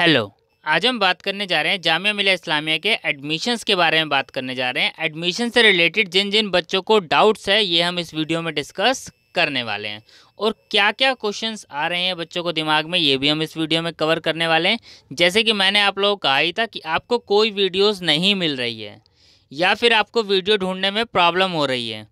hello आज हम बात करने जा रहे हैं जामिया मिलिया इस्लामिया के एडमिशन्स के बारे में बात करने जा रहे हैं एडमिशन से रिलेटेड जिन जिन बच्चों को डाउट्स है ये हम इस वीडियो में डिस्कस करने वाले हैं और क्या क्या क्वेश्चंस आ रहे हैं बच्चों को दिमाग में ये भी हम इस वीडियो में कवर करने वाले हैं जैसे कि मैंने आप लोगों को कहा ही था कि आपको कोई वीडियोज़ नहीं मिल रही है या फिर आपको वीडियो ढूंढने में प्रॉब्लम हो रही है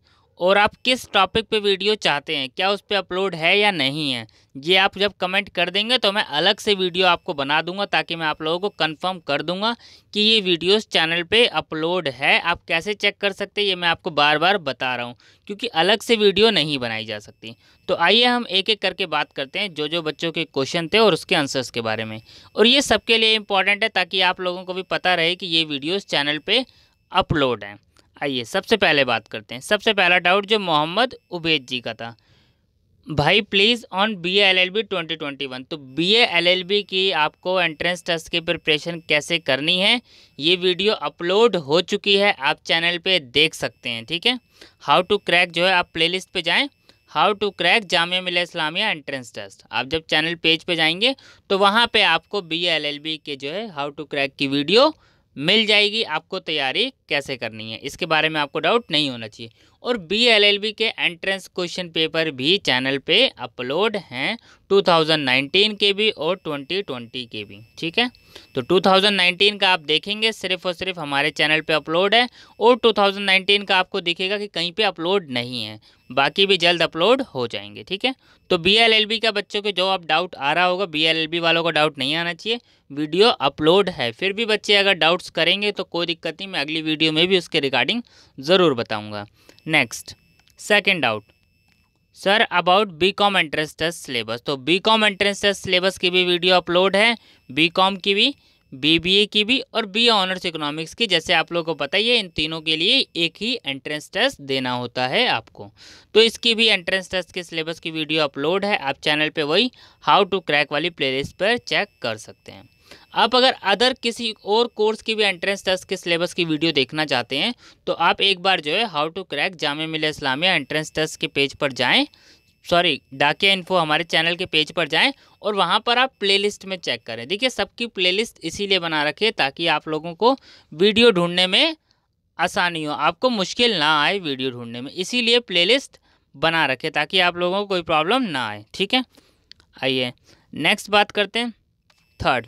और आप किस टॉपिक पे वीडियो चाहते हैं क्या उस पर अपलोड है या नहीं है ये आप जब कमेंट कर देंगे तो मैं अलग से वीडियो आपको बना दूंगा ताकि मैं आप लोगों को कंफर्म कर दूंगा कि ये वीडियोस चैनल पे अपलोड है आप कैसे चेक कर सकते हैं ये मैं आपको बार बार बता रहा हूँ क्योंकि अलग से वीडियो नहीं बनाई जा सकती तो आइए हम एक एक करके बात करते हैं जो जो बच्चों के क्वेश्चन थे और उसके आंसर्स के बारे में और ये सबके लिए इम्पॉर्टेंट है ताकि आप लोगों को भी पता रहे कि ये वीडियोज़ चैनल पर अपलोड हैं आइए सबसे पहले बात करते हैं सबसे पहला डाउट जो मोहम्मद उबैद जी का था भाई please on B L L B twenty twenty one तो बी एल एल बी की आपको एंट्रेंस टेस्ट की प्रिपरेशन कैसे करनी है ये वीडियो अपलोड हो चुकी है आप चैनल पे देख सकते हैं ठीक है हाउ टू क्रैक जो है आप प्लेलिस्ट पे जाएं how to crack Jamia Millia Islamia entrance test आप जब चैनल पेज पे जाएंगे तो वहाँ पे आपको बी एल एल बी के जो है हाउ टू क्रैक की वीडियो मिल जाएगी आपको तैयारी कैसे करनी है इसके बारे में आपको डाउट नहीं होना चाहिए और बी एल एल बी के एंट्रेंस क्वेश्चन पेपर भी चैनल पे अपलोड हैं 2019 के भी और 2020 के भी ठीक है तो 2019 का आप देखेंगे सिर्फ और सिर्फ हमारे चैनल पे अपलोड है और 2019 का आपको दिखेगा कि कहीं पे अपलोड नहीं है बाकी भी जल्द अपलोड हो जाएंगे ठीक है तो बी एल एल बी का बच्चों के जो आप डाउट आ रहा होगा बी एल एल बी वालों का डाउट नहीं आना चाहिए वीडियो अपलोड है फिर भी बच्चे अगर डाउट्स करेंगे तो कोई दिक्कत नहीं मैं अगली वीडियो में भी उसके रिगार्डिंग ज़रूर बताऊँगा next second doubt sir about B com entrance test syllabus तो B com entrance test syllabus की भी वीडियो अपलोड है बी कॉम की भी बीबीए की भी और बी ऑनर्स इकोनॉमिक्स की जैसे आप लोगों को पता ही है इन तीनों के लिए एक ही एंट्रेंस टेस्ट देना होता है आपको तो इसकी भी एंट्रेंस टेस्ट के सिलेबस की वीडियो अपलोड है आप चैनल पे वही हाउ टू क्रैक वाली प्लेलिस्ट पर चेक कर सकते हैं आप अगर अदर किसी और कोर्स की भी एंट्रेंस टेस्ट के सिलेबस की वीडियो देखना चाहते हैं तो आप एक बार जो है how to crack Jamia Millia Islamia entrance test के पेज पर जाएँ सॉरी डाकिया इन्फो हमारे चैनल के पेज पर जाएं और वहां पर आप प्लेलिस्ट में चेक करें देखिए सबकी प्लेलिस्ट इसीलिए बना रखे ताकि आप लोगों को वीडियो ढूँढने में आसानी हो आपको मुश्किल ना आए वीडियो ढूंढने में इसीलिए प्लेलिस्ट बना रखें ताकि आप लोगों को कोई प्रॉब्लम ना आए ठीक है आइए नेक्स्ट बात करते हैं थर्ड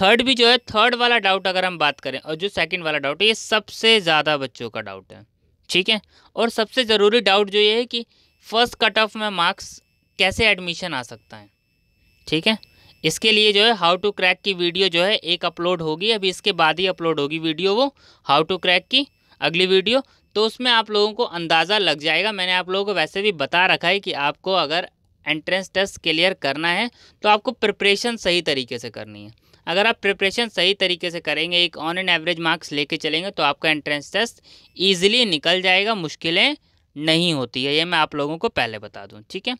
थर्ड भी जो है थर्ड वाला डाउट अगर हम बात करें और जो सेकंड वाला डाउट है ये सबसे ज़्यादा बच्चों का डाउट है ठीक है और सबसे ज़रूरी डाउट जो ये है कि फर्स्ट कट ऑफ में मार्क्स कैसे एडमिशन आ सकता है ठीक है इसके लिए जो है हाउ टू क्रैक की वीडियो जो है एक अपलोड होगी अभी इसके बाद ही अपलोड होगी वीडियो वो हाउ टू क्रैक की अगली वीडियो तो उसमें आप लोगों को अंदाज़ा लग जाएगा मैंने आप लोगों को वैसे भी बता रखा है कि आपको अगर एंट्रेंस टेस्ट क्लियर करना है तो आपको प्रिपरेशन सही तरीके से करनी है अगर आप प्रिपरेशन सही तरीके से करेंगे एक ऑन एंड एवरेज मार्क्स लेके चलेंगे तो आपका एंट्रेंस टेस्ट ईजिली निकल जाएगा मुश्किलें नहीं होती है ये मैं आप लोगों को पहले बता दूँ ठीक है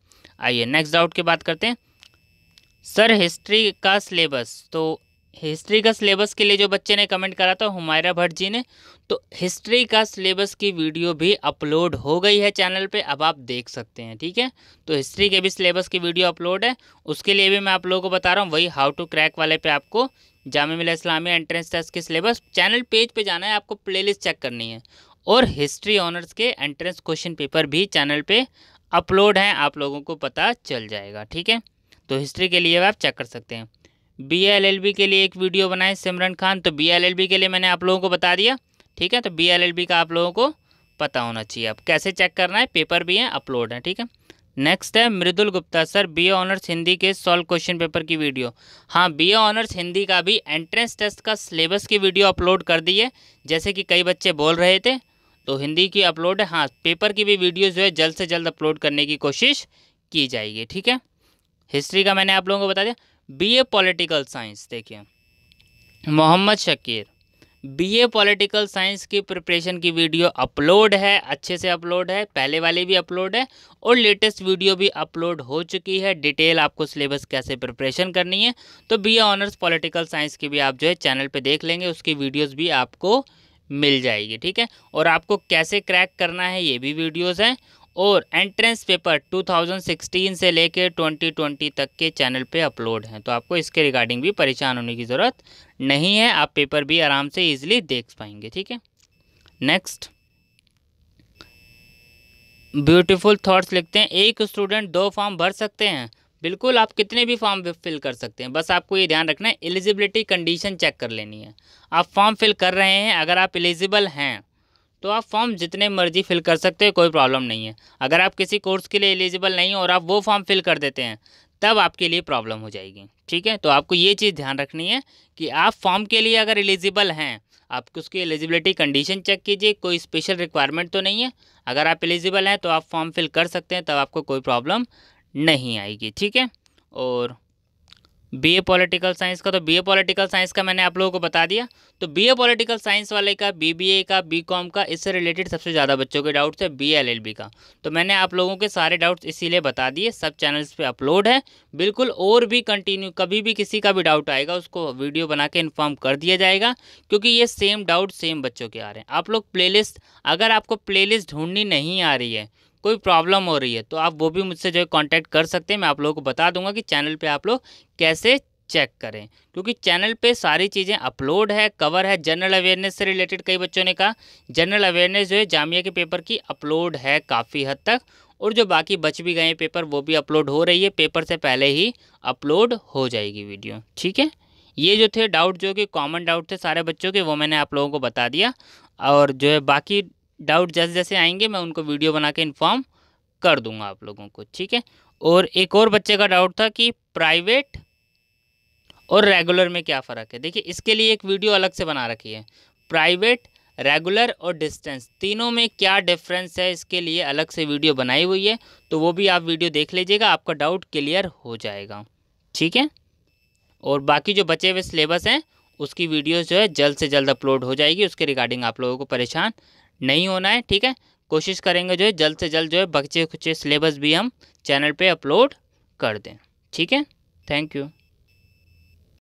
आइए नेक्स्ट डाउट की बात करते हैं सर हिस्ट्री का सिलेबस तो हिस्ट्री का सिलेबस के लिए जो बच्चे ने कमेंट करा था हुमायरा भट्ट जी ने तो हिस्ट्री का सिलेबस की वीडियो भी अपलोड हो गई है चैनल पे अब आप देख सकते हैं ठीक है तो हिस्ट्री के भी सिलेबस की वीडियो अपलोड है उसके लिए भी मैं आप लोगों को बता रहा हूँ वही हाउ टू क्रैक वाले पे आपको जाम मिला इस्लामी एंट्रेंस टेस्ट के सिलेबस चैनल पेज पे जाना है आपको प्ले चेक करनी है और हिस्ट्री ऑनर्स के एंट्रेंस क्वेश्चन पेपर भी चैनल पर अपलोड हैं आप लोगों को पता चल जाएगा ठीक है तो हिस्ट्री के लिए आप चेक कर सकते हैं बी के लिए एक वीडियो बनाए सिमरन खान तो बी के लिए मैंने आप लोगों को बता दिया ठीक है तो बी का आप लोगों को पता होना चाहिए अब कैसे चेक करना है पेपर भी हैं अपलोड हैं ठीक है नेक्स्ट है Mridul Gupta sir B honours Hindi के सॉल्व क्वेश्चन पेपर की वीडियो हाँ बी ऑनर्स हिंदी का भी एंट्रेंस टेस्ट का सिलेबस की वीडियो अपलोड कर दी है जैसे कि कई बच्चे बोल रहे थे तो हिंदी की अपलोड है हाँ पेपर की भी वीडियो जो है जल्द से जल्द अपलोड करने की कोशिश की जाएगी ठीक है हिस्ट्री का मैंने आप लोगों को बता दिया बीए पॉलिटिकल साइंस देखिए Mohammad Shakir BA political science की प्रिपरेशन की वीडियो अपलोड है अच्छे से अपलोड है पहले वाली भी अपलोड है और लेटेस्ट वीडियो भी अपलोड हो चुकी है डिटेल आपको सिलेबस कैसे प्रिपरेशन करनी है तो बीए ऑनर्स पॉलिटिकल साइंस की भी आप जो है चैनल पे देख लेंगे उसकी वीडियोस भी आपको मिल जाएगी ठीक है और आपको कैसे क्रैक करना है ये भी वीडियोज हैं और एंट्रेंस पेपर 2016 से लेकर 2020 तक के चैनल पे अपलोड हैं तो आपको इसके रिगार्डिंग भी परेशान होने की ज़रूरत नहीं है आप पेपर भी आराम से इजीली देख पाएंगे ठीक है नेक्स्ट ब्यूटीफुल थॉट्स लिखते हैं एक स्टूडेंट दो फॉर्म भर सकते हैं बिल्कुल आप कितने भी फॉर्म फिल कर सकते हैं बस आपको ये ध्यान रखना है एलिजिबिलिटी कंडीशन चेक कर लेनी है आप फॉर्म फिल कर रहे हैं अगर आप एलिजिबल हैं तो आप फॉर्म जितने मर्जी फिल कर सकते हो कोई प्रॉब्लम नहीं है अगर आप किसी कोर्स के लिए एलिजिबल नहीं हो और आप वो फॉर्म फिल कर देते हैं तब आपके लिए प्रॉब्लम हो जाएगी ठीक है तो आपको ये चीज़ ध्यान रखनी है कि आप फॉर्म के लिए अगर एलिजिबल हैं आप उसकी एलिजिबिलिटी कंडीशन चेक कीजिए कोई स्पेशल रिक्वायरमेंट तो नहीं है अगर आप एलिजिबल हैं तो आप फॉर्म फिल कर सकते हैं तब आपको कोई प्रॉब्लम नहीं आएगी ठीक है और बीए पॉलिटिकल साइंस का तो बीए पॉलिटिकल साइंस का मैंने आप लोगों को बता दिया तो बीए पॉलिटिकल साइंस वाले का बीबीए का बीकॉम का इससे रिलेटेड सबसे ज़्यादा बच्चों के डाउट्स है बी बी का तो मैंने आप लोगों के सारे डाउट्स इसीलिए बता दिए सब चैनल्स पे अपलोड है बिल्कुल और भी कंटिन्यू कभी भी किसी का भी डाउट आएगा उसको वीडियो बना के इन्फॉर्म कर दिया जाएगा क्योंकि ये सेम डाउट सेम बच्चों के आ रहे हैं आप लोग लिस्ट अगर आपको लिस्ट ढूंढनी नहीं आ रही है कोई प्रॉब्लम हो रही है तो आप वो भी मुझसे जो है कॉन्टैक्ट कर सकते हैं मैं आप लोगों को बता दूंगा कि चैनल पे आप लोग कैसे चेक करें क्योंकि चैनल पे सारी चीज़ें अपलोड है कवर है जनरल अवेयरनेस से रिलेटेड कई बच्चों ने कहा जनरल अवेयरनेस जो है जामिया के पेपर की अपलोड है काफ़ी हद तक और जो बाकी बच भी गए पेपर वो भी अपलोड हो रही है पेपर से पहले ही अपलोड हो जाएगी वीडियो ठीक है ये जो थे डाउट जो कि कॉमन डाउट थे सारे बच्चों के वो मैंने आप लोगों को बता दिया और जो है बाकी डाउट जैसे जैसे आएंगे मैं उनको वीडियो बना के इन्फॉर्म कर दूंगा आप लोगों को ठीक है और एक और बच्चे का डाउट था कि प्राइवेट और रेगुलर में क्या फ़र्क है देखिए इसके लिए एक वीडियो अलग से बना रखी है प्राइवेट रेगुलर और डिस्टेंस तीनों में क्या डिफरेंस है इसके लिए अलग से वीडियो बनाई हुई है तो वो भी आप वीडियो देख लीजिएगा आपका डाउट क्लियर हो जाएगा ठीक है और बाकी जो बचे हुए सिलेबस हैं उसकी वीडियोस जो है जल्द से जल्द अपलोड हो जाएगी उसके रिगार्डिंग आप लोगों को परेशान नहीं होना है ठीक है कोशिश करेंगे जो है जल्द से जल्द जो है बच्चे कुछ सिलेबस भी हम चैनल पे अपलोड कर दें ठीक है थैंक यू